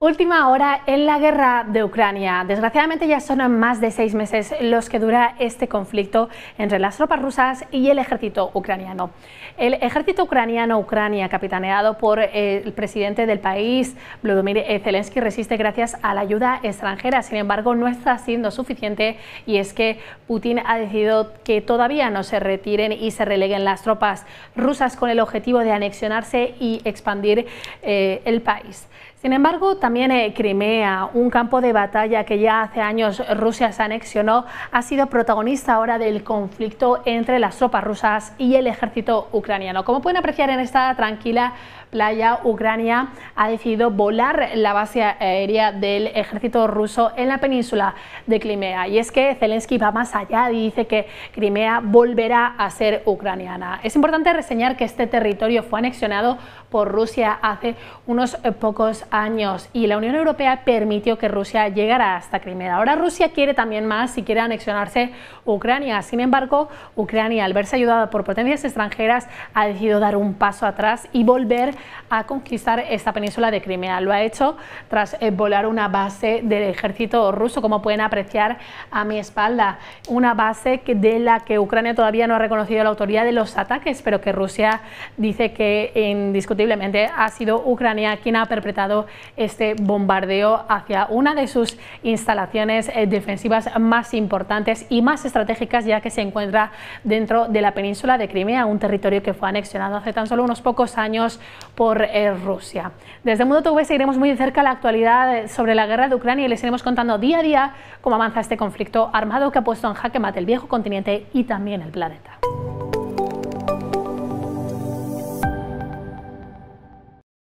Última hora en la guerra de Ucrania. Desgraciadamente ya son más de seis meses los que dura este conflicto entre las tropas rusas y el ejército ucraniano. El ejército ucraniano Ucrania, capitaneado por el presidente del país, Vladimir Zelensky, resiste gracias a la ayuda extranjera. Sin embargo, no está siendo suficiente y es que Putin ha decidido que todavía no se retiren y se releguen las tropas rusas con el objetivo de anexionarse y expandir eh, el país. Sin embargo, también eh, Crimea, un campo de batalla que ya hace años Rusia se anexionó, ha sido protagonista ahora del conflicto entre las tropas rusas y el ejército ucraniano. Como pueden apreciar en esta tranquila playa, Ucrania ha decidido volar la base aérea del ejército ruso en la península de Crimea. Y es que Zelensky va más allá y dice que Crimea volverá a ser ucraniana. Es importante reseñar que este territorio fue anexionado por Rusia hace unos eh, pocos años años y la Unión Europea permitió que Rusia llegara hasta Crimea. Ahora Rusia quiere también más y quiere anexionarse Ucrania. Sin embargo, Ucrania, al verse ayudada por potencias extranjeras, ha decidido dar un paso atrás y volver a conquistar esta península de Crimea. Lo ha hecho tras eh, volar una base del ejército ruso, como pueden apreciar a mi espalda, una base de la que Ucrania todavía no ha reconocido la autoría de los ataques, pero que Rusia dice que indiscutiblemente ha sido Ucrania quien ha perpetrado este bombardeo hacia una de sus instalaciones eh, defensivas más importantes y más estratégicas ya que se encuentra dentro de la península de Crimea, un territorio que fue anexionado hace tan solo unos pocos años por eh, Rusia. Desde Mundo TV seguiremos muy de cerca la actualidad eh, sobre la guerra de Ucrania y les iremos contando día a día cómo avanza este conflicto armado que ha puesto en jaque mate el viejo continente y también el planeta.